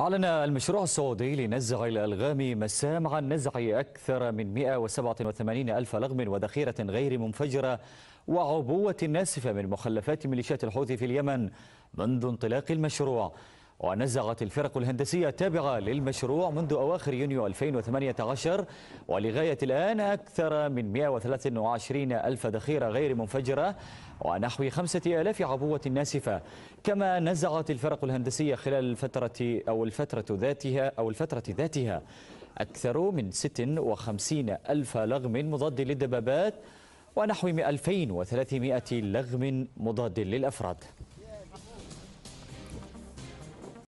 أعلن المشروع السعودي لنزع الألغام مسام عن نزع أكثر من 187 ألف لغم وذخيرة غير منفجرة وعبوة ناسفة من مخلفات ميليشيات الحوثي في اليمن منذ انطلاق المشروع ونزغت الفرق الهندسية التابعة للمشروع منذ أواخر يونيو 2018 ولغاية الآن أكثر من 123 ألف ذخيرة غير منفجرة ونحو 5000 عبوة ناسفة كما نزعت الفرق الهندسية خلال الفترة أو الفترة ذاتها أو الفترة ذاتها أكثر من 56 ألف لغم مضاد للدبابات ونحو 2300 لغم مضاد للأفراد